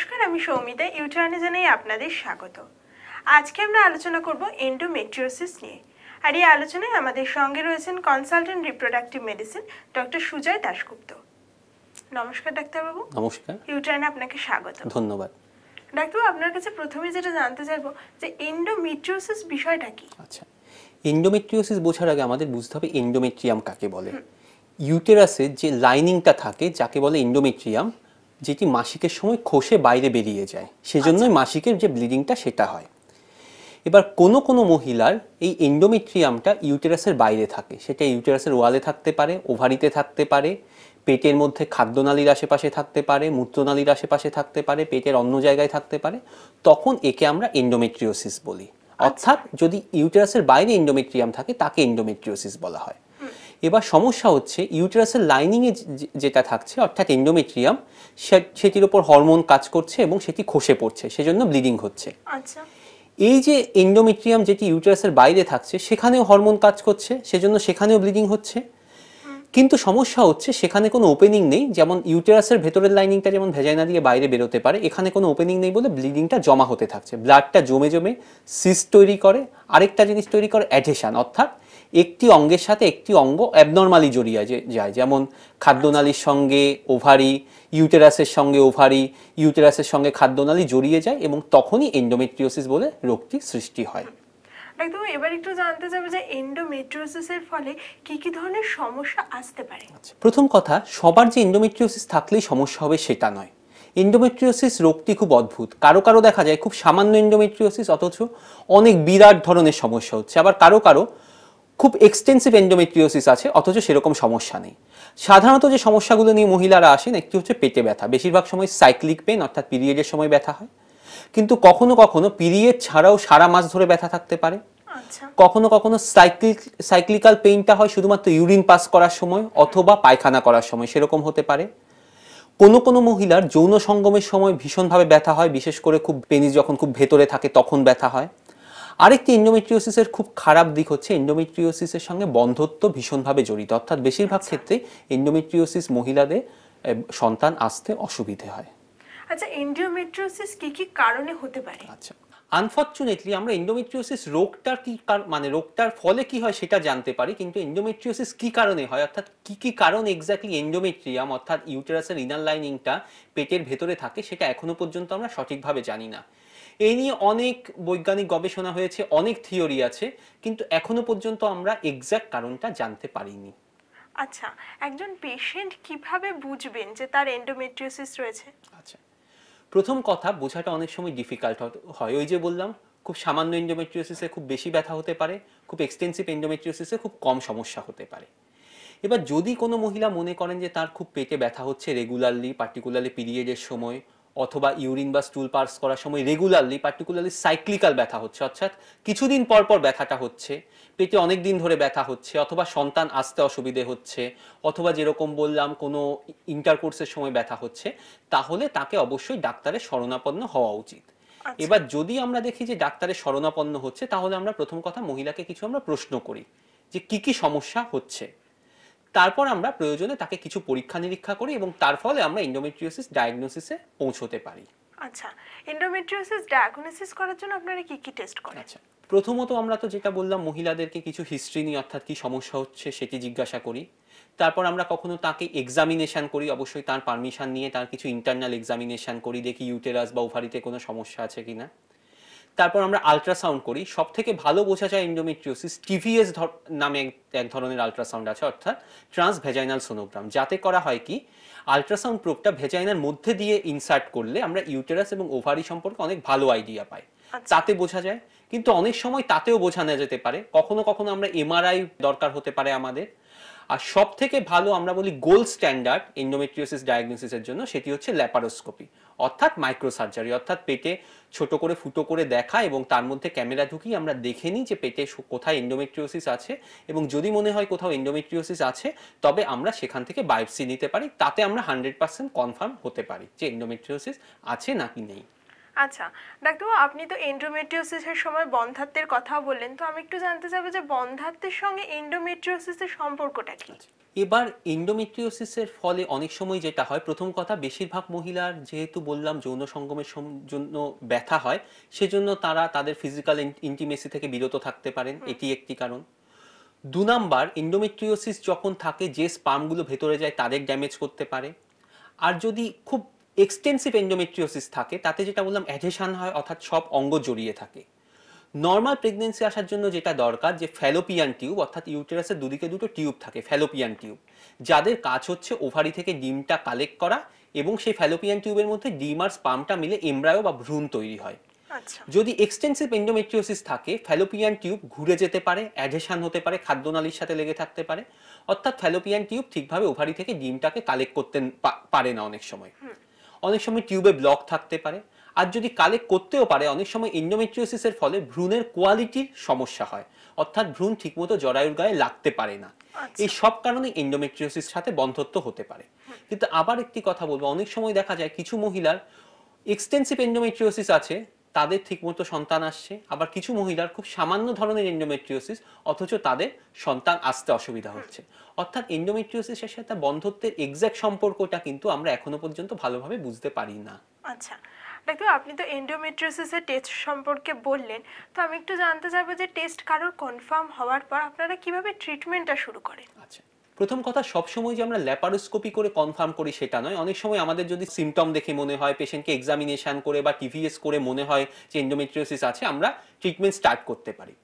নমস্কার আমি সৌমিতা ইউটিউনে জানাই আপনাদের স্বাগত আজকে আমরা আলোচনা করব এন্ডোমেট্রিওসিস নিয়ে আর এই আলোচনায় আমাদের সঙ্গে রয়েছেন consultant reproductive medicine doctor Sujoy Dasgupta নমস্কার ডাক্তারবাবু নমস্কার ইউটিউনে আপনাকে স্বাগত ধন্যবাদ ডাক্তারবাবু আপনার কাছে প্রথমে যেটা জানতে চাইব যে এন্ডোমেট্রিওসিস বিষয়টা কি আচ্ছা এন্ডোমেট্রিওসিস বোঝার আগে আমাদের বুঝতে হবে এন্ডোমেট্রিয়াম কাকে বলে ইউটেরাসের যে লাইনিংটা থাকে যাকে বলে এন্ডোমেট্রিয়াম যেটি মাসিকের সময় খসে বাইরে বেরিয়ে যায় সেজন্যই আচ্ছা। মাসিকের যে ব্লিডিংটা সেটা হয় এবার কোনো কোনো মহিলার এই এন্ডোমেট্রিয়ামটা ইউটেরাসের বাইরে থাকে সেটা ইউটেরাসের ওয়ালে থাকতে পারে ওভারিতে থাকতে পারে পেটের মধ্যে খাদ্যনালির আশেপাশে থাকতে পারে মূত্রনালির আশেপাশে থাকতে পারে পেটের অন্য জায়গায় থাকতে পারে তখন একে আমরা এন্ডোমেট্রিওসিস বলি আচ্ছা। অর্থাৎ যদি ইউটেরাসের বাইরে এন্ডোমেট্রিয়াম থাকে তাকে এন্ডোমেট্রিওসিস বলা হয় এবার সমস্যা হচ্ছে ইউটেরাসের লাইনিংয়ে যেটা থাকছে অর্থাৎ এন্ডোমেট্রিয়াম সেটির ওপর হরমোন কাজ করছে এবং সেটি খসে পড়ছে সেজন্য ব্লিডিং হচ্ছে আচ্ছা। এই যে এন্ডোমেট্রিয়াম যেটি ইউটেরাসের বাইরে থাকছে সেখানেও হরমোন কাজ করছে সেজন্য সেখানেও ব্লিডিং হচ্ছে কিন্তু সমস্যা হচ্ছে সেখানে কোনো ওপেনিং নেই যেমন ইউটেরাসের ভেতরের লাইনিংটা যেমন ভেজাইনা দিয়ে বাইরে বেরোতে পারে এখানে কোনো ওপেনিং নেই বলে ব্লিডিংটা জমা হতে থাকছে ব্লাডটা জমে জমে সিস তৈরি করে আরেকটা জিনিস তৈরি করে অ্যাডেশান অর্থাৎ একটি অঙ্গের সাথে একটি অঙ্গ অ্যাবনর্মালি জড়িয়ে যায় যেমন খাদ্যনালীর সঙ্গে ওভারি ইউটেরাসের সঙ্গে ওভারি ইউটেরাসের সঙ্গে খাদ্যনালী জড়িয়ে যায় এবং তখনই এন্ডোমেট্রিওসিস বলে রোগটি সৃষ্টি হয় একদম এবার একটু জানতে চাইবো যে এন্ডোমেট্রিওসিসের ফলে কি কি ধরনের সমস্যা আসতে পারে আচ্ছা, প্রথম কথা সবার যে এন্ডোমেট্রিওসিস থাকলেই সমস্যা হবে সেটা নয় এন্ডোমেট্রিওসিস রোগটি খুব অদ্ভুত কারো কারো দেখা যায় খুব সামান্য এন্ডোমেট্রিওসিস অথচ অনেক বিরাট ধরনের সমস্যা হচ্ছে আবার কারো কারো খুব এক্সটেন্সিভ এন্ডোমেট্রিওসিস আছে অথচ সেরকম সমস্যা নেই সাধারণত যে সমস্যাগুলো নিয়ে মহিলারা আসেন একটি হচ্ছে পেটে ব্যথা বেশিরভাগ সময় সাইক্লিক পেন অর্থাৎ পিরিয়ডের সময় ব্যথা হয় কিন্তু কখনো কখনো পিরিয়ড ছাড়াও সারা মাস ধরে ব্যথা থাকতে পারে আচ্ছা। কখনো কখনো সাইক্লিক সাইক্লিক্যাল পেইনটা হয় শুধুমাত্র ইউরিন পাস করার সময় অথবা পায়খানা করার সময় সেরকম হতে পারে কোনো কোনো মহিলার যৌন সঙ্গমের সময় ভীষণভাবে ব্যথা হয় বিশেষ করে খুব পেনিস যখন খুব ভেতরে থাকে তখন ব্যথা হয় আরেকটি ইন্ডোমেট্রিওসিসের খুব খারাপ দিক হচ্ছে ইন্ডোমেট্রিওসিসের সঙ্গে বন্ধত্ব ভীষণভাবে জড়িত অর্থাৎ বেশিরভাগ ক্ষেত্রে ইন্ডোমেট্রিওসিস মহিলাদের সন্তান আসতে অসুবিধে হয় আচ্ছা এন্ডোমেট্রিওসিস কি কি কারণে হতে পারে আচ্ছা আনফর্চুনেটলি আমরা ইন্ডোমেট্রিওসিস রোগটার কি মানে রোগটার ফলে কি হয় সেটা জানতে পারি কিন্তু এন্ডোমেট্রিওসিস কি কারণে হয় অর্থাৎ কি কি কারণ এক্স্যাক্টলি এন্ডোমেট্রিয়াম অর্থাৎ ইউটেরাসের ইনার লাইনিংটা পেটের ভেতরে থাকে সেটা এখনো পর্যন্ত আমরা সঠিকভাবে জানি না এই নিয়ে অনেক বৈজ্ঞানিক গবেষণা হয়েছে অনেক থিওরি আছে কিন্তু এখনো পর্যন্ত আমরা এক্স্যাক্ট কারণটা জানতে পারিনি আচ্ছা একজন পেশেন্ট কিভাবে বুঝবেন যে তার এন্ডোমেট্রিওসিস রয়েছে আচ্ছা প্রথম কথা বোঝাটা অনেক সময় ডিফিকাল্ট হয় ওই যে বললাম খুব সামান্য এন্ডোমেট্রিওসিসে খুব বেশি ব্যথা হতে পারে খুব এক্সটেন্সিভ এন্ডোমেট্রিওসিসে খুব কম সমস্যা হতে পারে এবার যদি কোনো মহিলা মনে করেন যে তার খুব পেটে ব্যথা হচ্ছে রেগুলারলি পার্টিকুলারলি পিরিয়ডের সময় অথবা ইউরিন বা স্টুল পার্স করার সময় রেগুলারলি পার্টিকুলারলি সাইক্লিক্যাল ব্যথা হচ্ছে অর্থাৎ কিছুদিন পর পর ব্যথাটা হচ্ছে পেটে অনেক দিন ধরে ব্যথা হচ্ছে অথবা সন্তান আসতে অসুবিধে হচ্ছে অথবা যেরকম বললাম কোনো ইন্টারকোর্সের সময় ব্যথা হচ্ছে তাহলে তাকে অবশ্যই ডাক্তারের শরণাপন্ন হওয়া উচিত আচ্ছা। এবার যদি আমরা দেখি যে ডাক্তারের শরণাপন্ন হচ্ছে তাহলে আমরা প্রথম কথা মহিলাকে কিছু আমরা প্রশ্ন করি যে কি কি সমস্যা হচ্ছে তারপর আমরা প্রয়োজনে তাকে কিছু পরীক্ষা নিরীক্ষা করি এবং তার ফলে আমরা ইন্ডোমেট্রিওসিস ডায়াগনোসিসে পৌঁছতে পারি আচ্ছা ইন্ডোমেট্রিওসিস ডায়াগনোসিস করার জন্য আপনারা কি কি টেস্ট করেন আচ্ছা প্রথমত আমরা তো যেটা বললাম মহিলাদেরকে কিছু হিস্ট্রি নিয়ে অর্থাৎ কি সমস্যা হচ্ছে সেটি জিজ্ঞাসা করি তারপর আমরা কখনো তাকে এক্সামিনেশন করি অবশ্যই তার পারমিশন নিয়ে তার কিছু ইন্টারনাল এক্সামিনেশন করি দেখি ইউটেরাস বা ওভারিতে কোনো সমস্যা আছে কিনা তারপর আমরা আলট্রাসাউন্ড করি সব থেকে ভালো বোঝা যায় ইন্ডোমেট্রিওসিস টিভিএস নামে এক ধরনের আলট্রাসাউন্ড আছে অর্থাৎ ট্রান্স ভেজাইনাল সোনোগ্রাম যাতে করা হয় কি আলট্রাসাউন্ড প্রোপটা ভেজাইনার মধ্যে দিয়ে ইনসার্ট করলে আমরা ইউটেরাস এবং ওভারি সম্পর্কে অনেক ভালো আইডিয়া পাই আচ্ছা। তাতে বোঝা যায় কিন্তু অনেক সময় তাতেও বোঝানো যেতে পারে কখনো কখনো আমরা এমআরআই দরকার হতে পারে আমাদের আর সব থেকে ভালো আমরা বলি গোল্ড স্ট্যান্ডার্ড ইন্ডোমেট্রিওসিস ডায়াগনোসিসের জন্য সেটি হচ্ছে ল্যাপারোস্কোপি অর্থাৎ মাইক্রো সার্জারি অর্থাৎ পেটে ছোট করে ফুটো করে দেখা এবং তার মধ্যে ক্যামেরা ঢুকিয়ে আমরা দেখে নিই যে পেটে কোথায় এন্ডোমেট্রিওসিস আছে এবং যদি মনে হয় কোথাও এন্ডোমেট্রিওসিস আছে তবে আমরা সেখান থেকে বায়োপসি নিতে পারি তাতে আমরা হান্ড্রেড পার্সেন্ট কনফার্ম হতে পারি যে এন্ডোমেট্রিওসিস আছে নাকি নেই আচ্ছা ডাক্তারবাবু আপনি তো এন্ডোমেট্রিওসিসের সময় বন্ধাত্বের কথা বললেন তো আমি একটু জানতে চাইবো যে বন্ধাত্বের সঙ্গে এন্ডোমেট্রিওসিসের সম্পর্কটা কি আচ্ছা। এবার এন্ডোমেট্রিওসিসের ফলে অনেক সময় যেটা হয় প্রথম কথা বেশিরভাগ মহিলার যেহেতু বললাম যৌন সঙ্গমের জন্য ব্যথা হয় সেজন্য তারা তাদের ফিজিক্যাল ইন্টিমেসি থেকে বিরত থাকতে পারেন এটি একটি কারণ দু নাম্বার এন্ডোমেট্রিওসিস যখন থাকে যে স্পামগুলো ভেতরে যায় তাদের ড্যামেজ করতে পারে আর যদি খুব এক্সটেন্সিভ এন্ডোমেট্রিওসিস থাকে তাতে যেটা বললাম অ্যাডেশান হয় অর্থাৎ সব অঙ্গ জড়িয়ে থাকে নর্মাল প্রেগনেন্সি আসার জন্য যেটা দরকার যে ফ্যালোপিয়ান টিউব অর্থাৎ ইউটেরাসের দুদিকে দুটো টিউব থাকে ফ্যালোপিয়ান টিউব যাদের কাজ হচ্ছে ওভারি থেকে ডিমটা কালেক্ট করা এবং সেই ফ্যালোপিয়ান টিউবের মধ্যে ডিম আর স্পামটা মিলে এমব্রায়ো বা ভ্রূণ তৈরি হয় আচ্ছা। যদি এক্সটেন্সিভ এন্ডোমেট্রিওসিস থাকে ফ্যালোপিয়ান টিউব ঘুরে যেতে পারে অ্যাডেশন হতে পারে খাদ্যনালির সাথে লেগে থাকতে পারে অর্থাৎ ফ্যালোপিয়ান টিউব ঠিকভাবে ওভারি থেকে ডিমটাকে কালেক্ট করতে পারে না অনেক সময় অনেক সময় টিউবে ব্লক থাকতে পারে আর যদি কালেক্ট করতেও পারে অনেক সময় ইন্ডোমেট্রিওসিসের ফলে ভ্রূণের কোয়ালিটির সমস্যা হয় অর্থাৎ ভ্রূণ ঠিকমতো জরায়ুর গায়ে লাগতে পারে না আচ্ছা। এই সব কারণে ইন্ডোমেট্রিওসিস সাথে বন্ধত্ব হতে পারে কিন্তু আবার একটি কথা বলবো অনেক সময় দেখা যায় কিছু মহিলার এক্সটেন্সিভ এন্ডোমেট্রিওসিস আছে তাদের ঠিকমতো সন্তান আসছে আবার কিছু মহিলার খুব সামান্য ধরনের এন্ডোমেট্রিওসিস অথচ তাদের সন্তান আসতে অসুবিধা হচ্ছে অর্থাৎ এন্ডোমেট্রিওসিসের সাথে বন্ধত্বের এক্স্যাক্ট সম্পর্কটা কিন্তু আমরা এখনো পর্যন্ত ভালোভাবে বুঝতে পারি না আচ্ছা ডাক্তার আপনি তো এন্ডোমেট্রোসিসের টেস্ট সম্পর্কে বললেন তো আমি একটু জানতে চাইবো যে টেস্ট কারোর কনফার্ম হওয়ার পর আপনারা কিভাবে ট্রিটমেন্টটা শুরু করেন আচ্ছা প্রথম কথা সবসময় যে আমরা ল্যাপারোস্কোপি করে কনফার্ম করি সেটা নয় অনেক সময় আমাদের যদি সিমটম দেখে মনে হয় পেশেন্টকে এক্সামিনেশান করে বা টিভিএস করে মনে হয় যে এন্ডোমেট্রিওসিস আছে আমরা ট্রিটমেন্ট স্টার্ট করতে পারি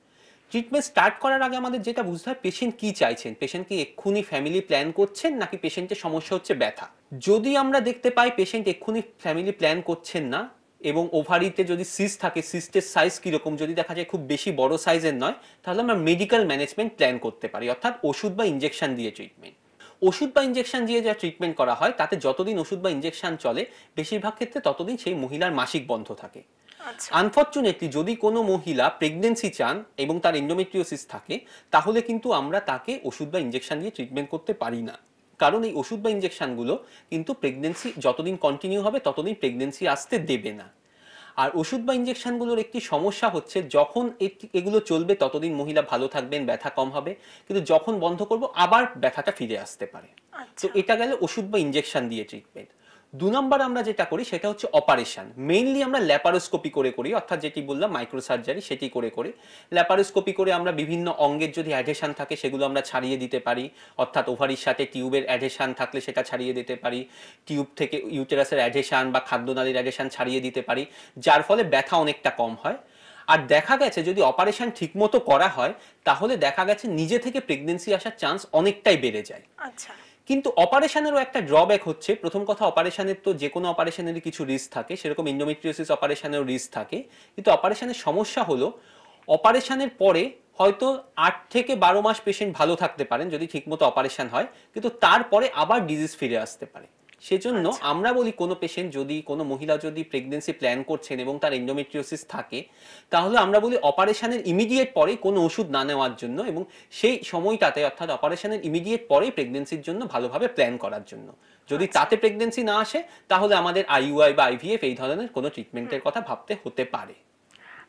ট্রিটমেন্ট স্টার্ট করার আগে আমাদের যেটা বুঝতে হয় পেশেন্ট কী চাইছেন পেশেন্ট কি এক্ষুনি ফ্যামিলি প্ল্যান করছেন নাকি পেশেন্টের সমস্যা হচ্ছে ব্যথা যদি আমরা দেখতে পাই পেশেন্ট এক্ষুনি ফ্যামিলি প্ল্যান করছেন না এবং ওভারিতে যদি সিস থাকে সিস্টের সাইজ কীরকম যদি দেখা যায় খুব বেশি বড় সাইজের নয় তাহলে আমরা মেডিকেল ম্যানেজমেন্ট প্ল্যান করতে পারি অর্থাৎ ওষুধ বা ইঞ্জেকশন দিয়ে ট্রিটমেন্ট ওষুধ বা ইঞ্জেকশন দিয়ে যা ট্রিটমেন্ট করা হয় তাতে যতদিন ওষুধ বা ইঞ্জেকশন চলে বেশিরভাগ ক্ষেত্রে ততদিন সেই মহিলার মাসিক বন্ধ থাকে আনফর্চুনেটলি আচ্ছা। যদি কোনো মহিলা প্রেগনেন্সি চান এবং তার ইন্ডোমেট্রিওসিস থাকে তাহলে কিন্তু আমরা তাকে ওষুধ বা ইঞ্জেকশন দিয়ে ট্রিটমেন্ট করতে পারি না কারণ এই ওষুধ বা ইঞ্জেকশানগুলো কিন্তু প্রেগনেন্সি যতদিন কন্টিনিউ হবে ততদিন প্রেগনেন্সি আসতে দেবে না আর ওষুধ বা ইঞ্জেকশানগুলোর একটি সমস্যা হচ্ছে যখন এগুলো চলবে ততদিন মহিলা ভালো থাকবেন ব্যথা কম হবে কিন্তু যখন বন্ধ করব আবার ব্যথাটা ফিরে আসতে পারে আচ্ছা। তো এটা গেল ওষুধ বা ইঞ্জেকশান দিয়ে ট্রিটমেন্ট দু নম্বর আমরা যেটা করি সেটা হচ্ছে অপারেশন মেইনলি আমরা ল্যাপারোস্কোপি করে করি অর্থাৎ যেটি বললাম মাইক্রোসার্জারি সেটি করে করি ল্যাপারোস্কোপি করে আমরা বিভিন্ন অঙ্গের যদি অ্যাডেশান থাকে সেগুলো আমরা ছাড়িয়ে দিতে পারি অর্থাৎ ওভারির সাথে টিউবের অ্যাডেশান থাকলে সেটা ছাড়িয়ে দিতে পারি টিউব থেকে ইউটেরাসের অ্যাডেশান বা খাদ্যনালীর অ্যাডেশান ছাড়িয়ে দিতে পারি যার ফলে ব্যথা অনেকটা কম হয় আর দেখা গেছে যদি অপারেশন ঠিকমতো করা হয় তাহলে দেখা গেছে নিজে থেকে প্রেগনেন্সি আসার চান্স অনেকটাই বেড়ে যায় আচ্ছা কিন্তু অপারেশনেরও একটা ড্রব্যাক হচ্ছে প্রথম কথা অপারেশনের তো যে কোনো অপারেশনেরই কিছু রিস্ক থাকে সেরকম ইন্ডোমেট্রিওসিস অপারেশনেরও রিস্ক থাকে কিন্তু অপারেশনের সমস্যা হলো অপারেশনের পরে হয়তো আট থেকে বারো মাস পেশেন্ট ভালো থাকতে পারেন যদি ঠিকমতো অপারেশন হয় কিন্তু তারপরে আবার ডিজিজ ফিরে আসতে পারে সেজন্য আচ্ছা। আমরা বলি কোনো পেশেন্ট যদি কোনো মহিলা যদি প্রেগনেন্সি প্ল্যান করছেন এবং তার এন্ডোমেট্রিওসিস থাকে তাহলে আমরা বলি অপারেশনের ইমিডিয়েট পরে কোনো ওষুধ না নেওয়ার জন্য এবং সেই সময়টাতে অর্থাৎ অপারেশনের ইমিডিয়েট পরে প্রেগনেন্সির জন্য ভালোভাবে প্ল্যান করার জন্য যদি আচ্ছা। তাতে প্রেগনেন্সি না আসে তাহলে আমাদের আইইউআই বা আইভিএফ এই ধরনের কোনো ট্রিটমেন্টের কথা ভাবতে হতে পারে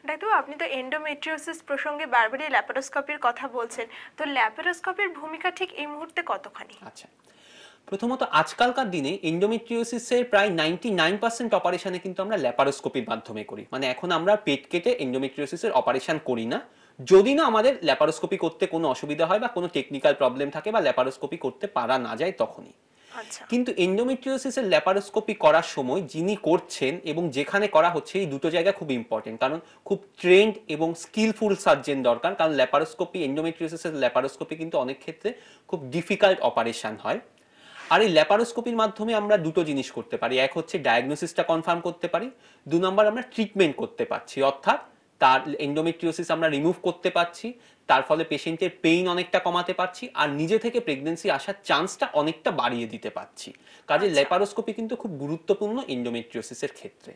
ডাক্তার আপনি তো এন্ডোমেট্রিওসিস প্রসঙ্গে বারবারই ল্যাপারোস্কোপির কথা বলছেন তো ল্যাপারোস্কোপির ভূমিকা ঠিক এই মুহূর্তে কতখানি আচ্ছা প্রথমত আজকালকার দিনে এন্ডোমেট্রিওসিসের প্রায় নাইনটি নাইন পার্সেন্ট অপারেশনে কিন্তু আমরা ল্যাপারোস্কোপির মাধ্যমে করি মানে এখন আমরা পেট কেটে এন্ডোমেট্রিওসিসের অপারেশন করি না যদি না আমাদের ল্যাপারোস্কোপি করতে কোনো অসুবিধা হয় বা কোনো টেকনিক্যাল প্রবলেম থাকে বা ল্যাপারোস্কোপি করতে পারা না যায় তখনই আচ্ছা। কিন্তু এন্ডোমেট্রিওসিসের ল্যাপারোস্কোপি করার সময় যিনি করছেন এবং যেখানে করা হচ্ছে এই দুটো জায়গা খুব ইম্পর্টেন্ট কারণ খুব ট্রেন্ড এবং স্কিলফুল সার্জেন দরকার কারণ ল্যাপারোস্কোপি এন্ডোমেট্রিওসিসের ল্যাপারোস্কোপি কিন্তু অনেক ক্ষেত্রে খুব ডিফিকাল্ট অপারেশন হয় আর এই ল্যাপারোস্কোপির মাধ্যমে আমরা দুটো জিনিস করতে পারি এক হচ্ছে ডায়াগনোসিসটা কনফার্ম করতে পারি দু নম্বর আমরা ট্রিটমেন্ট করতে পারছি অর্থাৎ তার এন্ডোমেট্রিওসিস আমরা রিমুভ করতে পারছি তার ফলে পেশেন্টের পেইন অনেকটা কমাতে পারছি আর নিজে থেকে প্রেগনেন্সি আসার চান্সটা অনেকটা বাড়িয়ে দিতে পারছি কাজে আচ্ছা। ল্যাপারোস্কোপি কিন্তু খুব গুরুত্বপূর্ণ এন্ডোমেট্রিওসিসের ক্ষেত্রে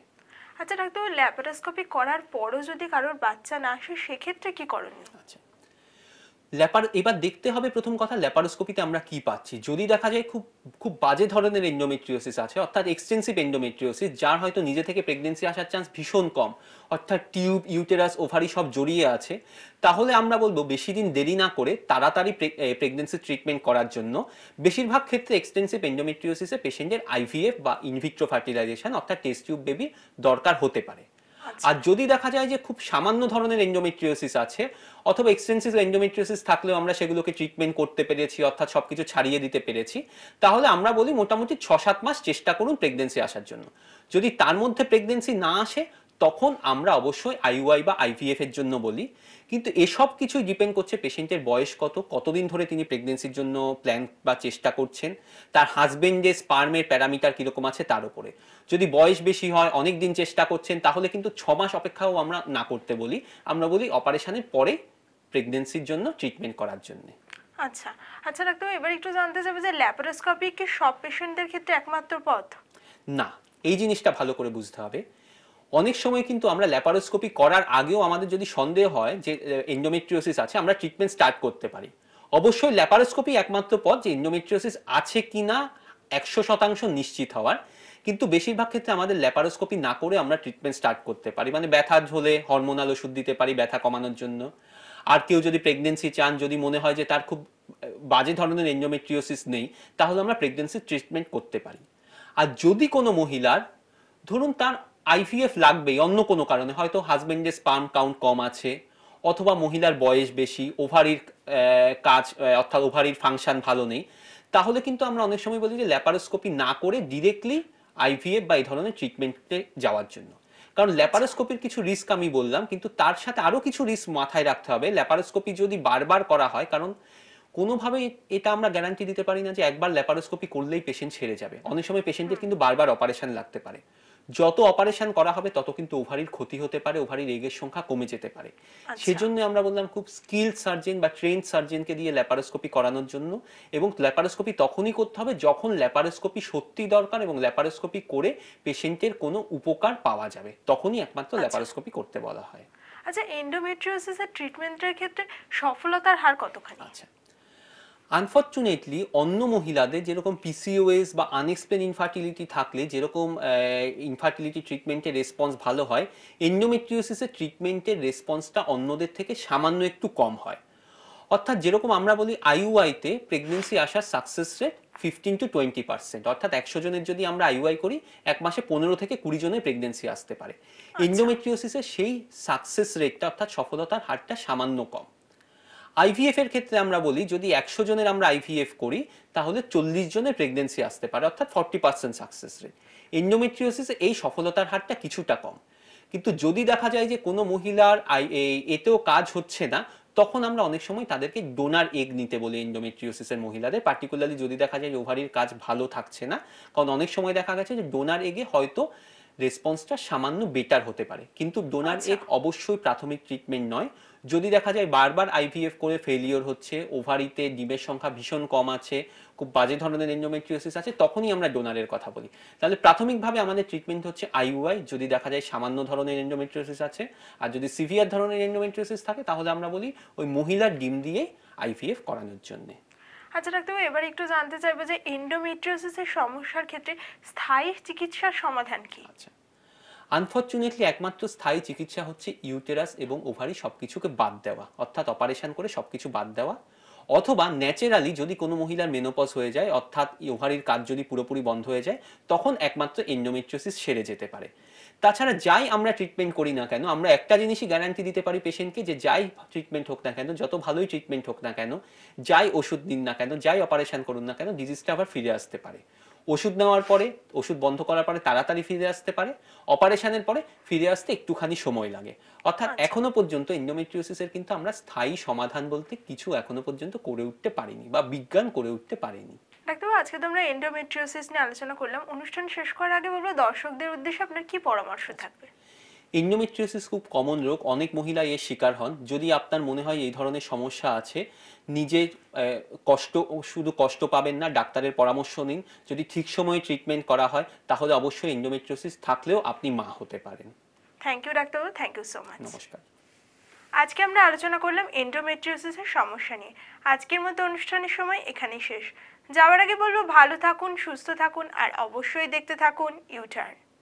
আচ্ছা ডাক্তার ল্যাপারোস্কোপি করার পরও যদি কারোর বাচ্চা না আসে সেক্ষেত্রে কি করণীয় আচ্ছা ল্যাপার এবার দেখতে হবে প্রথম কথা ল্যাপারোস্কোপিতে আমরা কি পাচ্ছি যদি দেখা যায় খুব খুব বাজে ধরনের এন্ডোমেট্রিওসিস আছে অর্থাৎ এক্সটেন্সিভ এন্ডোমেট্রিওসিস যার হয়তো নিজে থেকে প্রেগনেন্সি আসার চান্স ভীষণ কম অর্থাৎ টিউব ইউটেরাস ওভারি সব জড়িয়ে আছে তাহলে আমরা বলবো বেশি দিন দেরি না করে তাড়াতাড়ি প্রেগনেন্সি ট্রিটমেন্ট করার জন্য বেশিরভাগ ক্ষেত্রে এক্সটেন্সিভ এন্ডোমেট্রিওসিসে পেশেন্টের আইভিএফ বা ইনভিট্রো ফার্টিলাইজেশন অর্থাৎ টেস্ট টিউব বেবি দরকার হতে পারে আচ্ছা। আর যদি দেখা যায় যে খুব সামান্য ধরনের এন্ডোমেট্রিওসিস আছে অথবা এক্সটেন্সিভ এন্ডোমেট্রিওসিস থাকলেও আমরা সেগুলোকে ট্রিটমেন্ট করতে পেরেছি অর্থাৎ সব কিছু ছাড়িয়ে দিতে পেরেছি তাহলে আমরা বলি মোটামুটি ছ সাত মাস চেষ্টা করুন প্রেগনেন্সি আসার জন্য যদি তার মধ্যে প্রেগনেন্সি না আসে তখন আমরা অবশ্যই আইওয়াই বা আইভিএফ এর জন্য বলি কিন্তু এসব কিছুই ডিপেন্ড করছে পেশেন্টের বয়স কত কতদিন ধরে তিনি প্রেগনেন্সির জন্য প্ল্যান বা চেষ্টা করছেন তার হাজবেন্ডের স্পার্মের প্যারামিটার কীরকম আছে তার উপরে যদি বয়স বেশি হয় অনেক দিন চেষ্টা করছেন তাহলে কিন্তু ছ মাস অপেক্ষাও আমরা না করতে বলি আমরা বলি অপারেশনের পরে প্রেগনেন্সির জন্য ট্রিটমেন্ট করার জন্য আচ্ছা আচ্ছা ডাক্তার এবার একটু জানতে চাইবো যে ল্যাপারোস্কোপি কি সব পেশেন্টদের ক্ষেত্রে একমাত্র পথ না এই জিনিসটা ভালো করে বুঝতে হবে অনেক সময় কিন্তু আমরা ল্যাপারোস্কোপি করার আগেও আমাদের যদি সন্দেহ হয় যে এন্ডোমেট্রিওসিস আছে আমরা ট্রিটমেন্ট স্টার্ট করতে পারি অবশ্যই ল্যাপারোস্কোপি একমাত্র পথ যে এন্ডোমেট্রিওসিস আছে কি না একশো শতাংশ নিশ্চিত হওয়ার কিন্তু বেশিরভাগ ক্ষেত্রে আমাদের ল্যাপারোস্কোপি না করে আমরা ট্রিটমেন্ট স্টার্ট করতে পারি মানে ব্যথা ঝোলে হরমোনাল ওষুধ দিতে পারি ব্যথা কমানোর জন্য আর কেউ যদি প্রেগনেন্সি চান যদি মনে হয় যে তার খুব বাজে ধরনের এন্ডোমেট্রিওসিস নেই তাহলে আমরা প্রেগনেন্সির ট্রিটমেন্ট করতে পারি আর যদি কোনো মহিলার ধরুন তার আইভিএফ লাগবেই অন্য কোনো কারণে হয়তো হাজব্যান্ডের স্পাম কাউন্ট কম আছে অথবা মহিলার বয়স বেশি ওভারির কাজ অর্থাৎ ওভারির ফাংশন ভালো নেই তাহলে কিন্তু আমরা অনেক সময় বলি যে ল্যাপারোস্কোপি না করে ডিরেক্টলি আইভিএফ বা এই ধরনের ট্রিটমেন্টে যাওয়ার জন্য কারণ ল্যাপারোস্কোপির কিছু রিস্ক আমি বললাম কিন্তু তার সাথে আরও কিছু রিস্ক মাথায় রাখতে হবে ল্যাপারোস্কোপি যদি বারবার করা হয় কারণ কোনোভাবে এটা আমরা গ্যারান্টি দিতে পারি না যে একবার ল্যাপারোস্কোপি করলেই পেশেন্ট ছেড়ে যাবে অনেক সময় পেশেন্টের কিন্তু বারবার অপারেশন লাগতে পারে যত অপারেশন করা হবে তত কিন্তু ওভারির ক্ষতি হতে পারে ওভারির এগের সংখ্যা কমে যেতে পারে আচ্ছা। সেজন্য আমরা বললাম খুব স্কিলড সার্জেন বা ট্রেন সার্জেনকে দিয়ে ল্যাপারোস্কোপি করানোর জন্য এবং ল্যাপারোস্কোপি তখনই করতে হবে যখন ল্যাপারোস্কোপি সত্যি দরকার এবং ল্যাপারোস্কোপি করে পেশেন্টের কোনো উপকার পাওয়া যাবে তখনই একমাত্র ল্যাপারোস্কোপি আচ্ছা। করতে বলা হয় আচ্ছা এন্ডোমেট্রিওসিসের ট্রিটমেন্টের ক্ষেত্রে সফলতার হার কতখানি আচ্ছা আনফর্চুনেটলি অন্য মহিলাদের যেরকম পিসিওএস বা আনএক্সপ্লেন ইনফার্টিলিটি থাকলে যেরকম ইনফার্টিলিটি ট্রিটমেন্টের রেসপন্স ভালো হয় এন্ডোমেট্রিওসিসের ট্রিটমেন্টের রেসপন্সটা অন্যদের থেকে সামান্য একটু কম হয় অর্থাৎ যেরকম আমরা বলি আইউআইতে প্রেগনেন্সি আসার success rate fifteen to twenty percent অর্থাৎ একশো জনের যদি আমরা আইওআই করি এক মাসে পনেরো থেকে কুড়ি জনের প্রেগনেন্সি আসতে পারে আচ্ছা। এন্ডোমেট্রিওসিসের সেই সাকসেস রেটটা অর্থাৎ সফলতার হারটা সামান্য কম আইভিএফ এর ক্ষেত্রে আমরা বলি যদি একশো জনের আমরা আইভিএফ করি তাহলে চল্লিশ জনের প্রেগনেন্সি আসতে পারে অর্থাৎ forty percent success rate endometriosis এই সফলতার হারটা কিছুটা কম কিন্তু যদি দেখা যায় যে কোনো মহিলার এতেও কাজ হচ্ছে না তখন আমরা অনেক সময় তাদেরকে ডোনার এগ নিতে বলি এন্ডোমেট্রিওসিসের মহিলাদের পার্টিকুলারলি যদি দেখা যায় ওভারির কাজ ভালো থাকছে না কারণ অনেক সময় দেখা গেছে যে ডোনার এগে হয়তো রেসপন্সটা সামান্য বেটার হতে পারে কিন্তু ডোনার আচ্ছা। এক অবশ্যই প্রাথমিক ট্রিটমেন্ট নয় যদি দেখা যায় বারবার আইভিএফ করে ফেলিওর হচ্ছে ওভারিতে ডিমের সংখ্যা ভীষণ কম আছে খুব বাজে ধরনের এনজোমেট্রিওসিস আছে তখনই আমরা ডোনারের কথা বলি তাহলে প্রাথমিকভাবে আমাদের ট্রিটমেন্ট হচ্ছে আইউআই যদি দেখা যায় সামান্য ধরনের এনজোমেট্রিওসিস আছে আর যদি সিভিয়ার ধরনের এনজোমেট্রিওসিস থাকে তাহলে আমরা বলি ওই মহিলার ডিম দিয়ে আইভিএফ করানোর জন্যে আচ্ছা ডাক্তারবাবু এবার একটু জানতে চাইবো যে এন্ডোমেট্রিওসিসের সমস্যার ক্ষেত্রে স্থায়ী চিকিৎসার সমাধান কি আচ্ছা আনফর্চুনেটলি একমাত্র স্থায়ী চিকিৎসা হচ্ছে ইউটেরাস এবং ওভারি সব কিছুকে বাদ দেওয়া অর্থাৎ অপারেশন করে সব কিছু বাদ দেওয়া অথবা ন্যাচারালি যদি কোনো মহিলার মেনোপজ হয়ে যায় অর্থাৎ ওভারির কাজ যদি পুরোপুরি বন্ধ হয়ে যায় তখন একমাত্র এন্ডোমেট্রিওসিস সেরে যেতে পারে তাছাড়া যাই আমরা ট্রিটমেন্ট করি না কেন আমরা একটা জিনিসই গ্যারান্টি দিতে পারি পেশেন্টকে যে যাই ট্রিটমেন্ট হোক না কেন যত ভালোই ট্রিটমেন্ট হোক না কেন যাই ওষুধ দিন না কেন যাই অপারেশন করুন না কেন ডিজিজটা আবার ফিরে আসতে পারে ওষুধ নেওয়ার পরে ওষুধ বন্ধ করার পরে তাড়াতাড়ি ফিরে আসতে পারে অপারেশনের পরে ফিরে আসতে একটুখানি সময় লাগে অর্থাৎ আচ্ছা। এখনো পর্যন্ত ইন্ডোমেট্রিওসিসের কিন্তু আমরা স্থায়ী সমাধান বলতে কিছু এখনো পর্যন্ত করে উঠতে পারিনি বা বিজ্ঞান করে উঠতে পারেনি ডাক্তারবাবু আজকে তো আমরা এন্ডোমেট্রিওসিস নিয়ে আলোচনা করলাম অনুষ্ঠান শেষ করার আগে বলবো দর্শকদের উদ্দেশ্যে আপনার কি পরামর্শ থাকবে ইন্ডোমেট্রিওসিস খুব কমন রোগ অনেক মহিলা এর শিকার হন যদি আপনার মনে হয় এই ধরনের সমস্যা আছে নিজে কষ্ট শুধু কষ্ট পাবেন না ডাক্তারের পরামর্শ নিন যদি ঠিক সময়ে ট্রিটমেন্ট করা হয় তাহলে অবশ্যই ইন্ডোমেট্রিওসিস থাকলেও আপনি মা হতে পারেন থ্যাংক ইউ ডাক্তারবাবু থ্যাংক ইউ সো মাচ নমস্কার আজকে আমরা আলোচনা করলাম এন্ডোমেট্রিওসিসের সমস্যা নিয়ে আজকের মতো অনুষ্ঠানের সময় এখানেই শেষ যাওয়ার আগে বলবো ভালো থাকুন সুস্থ থাকুন আর অবশ্যই দেখতে থাকুন ইউটার্ন